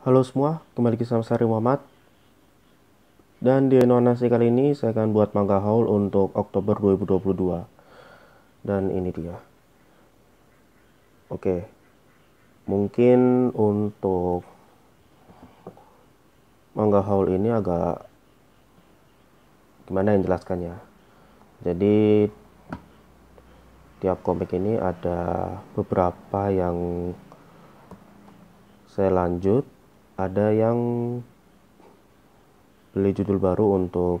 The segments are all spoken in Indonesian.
Halo semua, kembali lagi sama saya Muhammad Dan di Inonasi kali ini saya akan buat manga haul untuk Oktober 2022 Dan ini dia Oke Mungkin untuk Manga haul ini agak Gimana yang jelaskannya Jadi Tiap komik ini ada beberapa yang saya lanjut ada yang beli judul baru untuk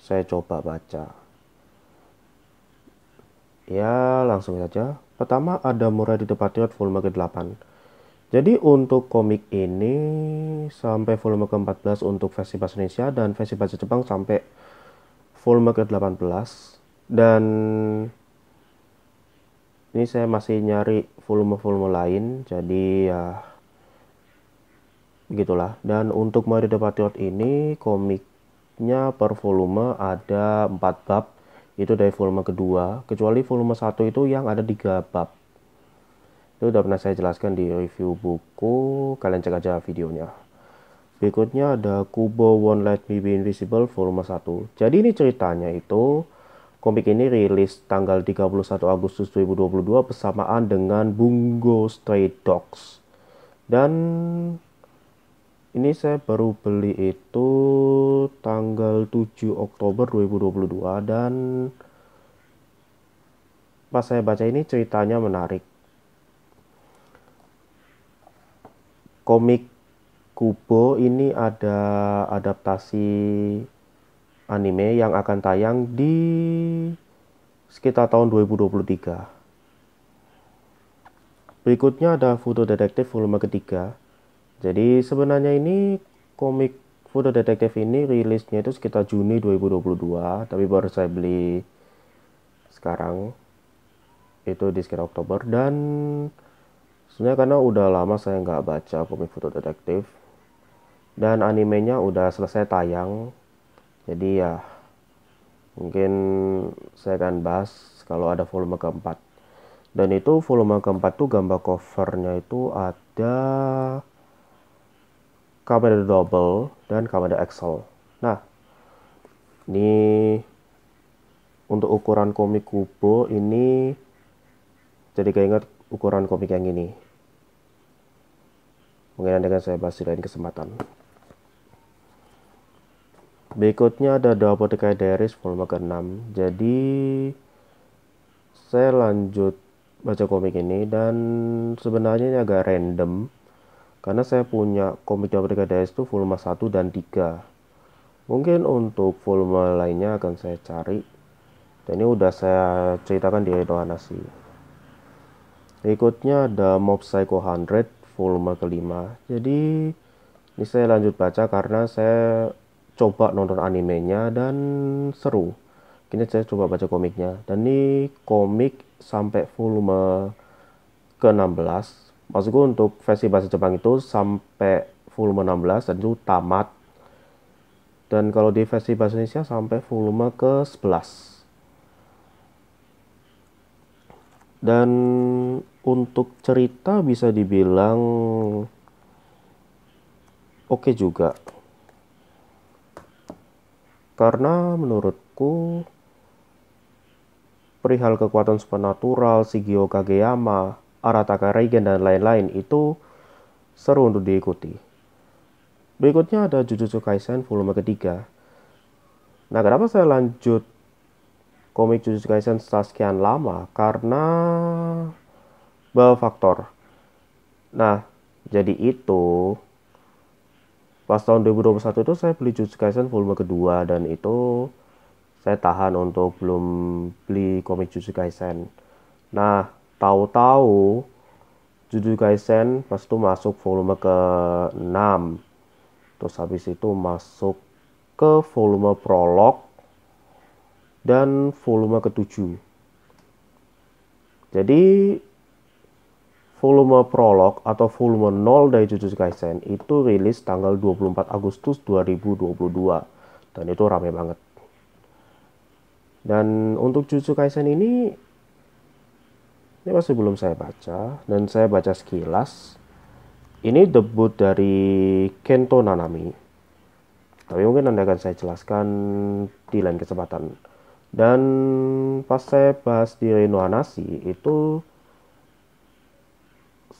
saya coba baca ya langsung saja pertama ada di The Patriot volume ke-8 jadi untuk komik ini sampai volume ke-14 untuk versi bahasa Indonesia dan versi bahasa Jepang sampai volume ke-18 dan ini saya masih nyari volume-volume lain jadi ya begitulah dan untuk Mario the Patriot ini komiknya per volume ada 4 bab itu dari volume kedua kecuali volume satu itu yang ada 3 bab itu udah pernah saya jelaskan di review buku kalian cek aja videonya berikutnya ada Kubo Won't Let Me Be Invisible volume 1 jadi ini ceritanya itu komik ini rilis tanggal 31 Agustus 2022 bersamaan dengan Bungo Stray Dogs dan ini saya baru beli itu tanggal 7 Oktober 2022 dan pas saya baca ini ceritanya menarik. Komik Kubo ini ada adaptasi anime yang akan tayang di sekitar tahun 2023. Berikutnya ada Foto Detektif volume ketiga jadi sebenarnya ini komik Foto Detektif ini rilisnya itu sekitar Juni 2022, tapi baru saya beli sekarang itu di sekitar Oktober dan sebenarnya karena udah lama saya nggak baca komik Foto Detektif dan animenya udah selesai tayang, jadi ya mungkin saya akan bahas kalau ada volume keempat dan itu volume keempat tuh gambar covernya itu ada Kamera double dan kamera XL. Nah, ini untuk ukuran komik kubo ini jadi keinget ukuran komik yang ini. Mungkin Anda akan saya bahas di lain kesempatan. Berikutnya ada dua apotekai diaries volume ke-6. Jadi saya lanjut baca komik ini dan sebenarnya ini agak random karena saya punya komik komika Brigadiers itu volume 1 dan 3 mungkin untuk volume lainnya akan saya cari dan ini udah saya ceritakan di Edoanasi berikutnya ada Mob Psycho 100 volume kelima jadi ini saya lanjut baca karena saya coba nonton animenya dan seru kini saya coba baca komiknya dan ini komik sampai volume ke 16 Maksudku untuk versi bahasa Jepang itu sampai volume 16 dan itu tamat dan kalau di versi bahasa Indonesia sampai volume ke 11 dan untuk cerita bisa dibilang oke okay juga karena menurutku perihal kekuatan supernatural Shigeo Kageyama Arataka Reigen dan lain-lain itu seru untuk diikuti. Berikutnya ada Jujutsu Kaisen volume ketiga. Nah, kenapa saya lanjut komik Jujutsu Kaisen setelah sekian lama? Karena bahwa faktor. Nah, jadi itu pas tahun 2021 itu saya beli Jujutsu Kaisen volume kedua dan itu saya tahan untuk belum beli komik Jujutsu Kaisen. Nah, tahu-tahu Jujutsu Kaisen pas itu masuk volume ke 6 terus habis itu masuk ke volume prolog dan volume ke 7 jadi volume prolog atau volume 0 dari Jujutsu Kaisen itu rilis tanggal 24 Agustus 2022 dan itu rame banget dan untuk Jujutsu Kaisen ini ini masih belum saya baca dan saya baca sekilas ini debut dari Kento Nanami tapi mungkin anda akan saya jelaskan di lain kesempatan dan pas saya bahas di Reno Anasi itu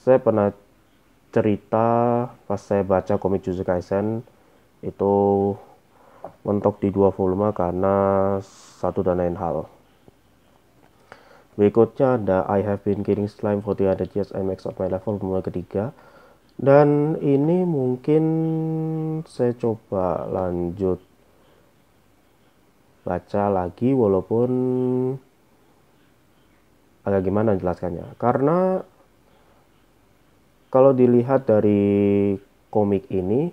saya pernah cerita pas saya baca komik Jujutsu Kaisen itu mentok di dua volume karena satu dan lain hal Berikutnya ada I have been getting slime for 300 years I max out my level pemula ketiga. Dan ini mungkin saya coba lanjut baca lagi walaupun agak gimana jelaskannya. Karena kalau dilihat dari komik ini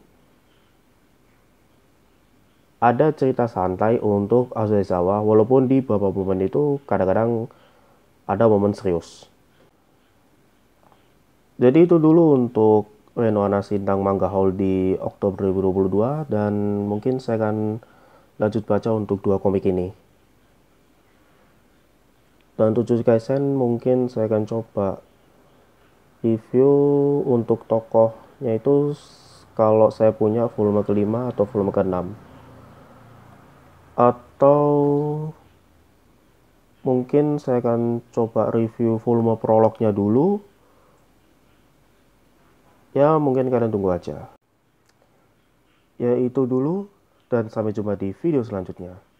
ada cerita santai untuk Azuizawa walaupun di beberapa momen itu kadang-kadang ada momen serius. Jadi itu dulu untuk Renoana Sintang Mangga Hall di Oktober 2022 dan mungkin saya akan lanjut baca untuk dua komik ini. Dan tujuh Kaisen mungkin saya akan coba review untuk tokohnya itu kalau saya punya volume kelima atau volume keenam atau mungkin saya akan coba review volume prolognya dulu ya mungkin kalian tunggu aja ya itu dulu dan sampai jumpa di video selanjutnya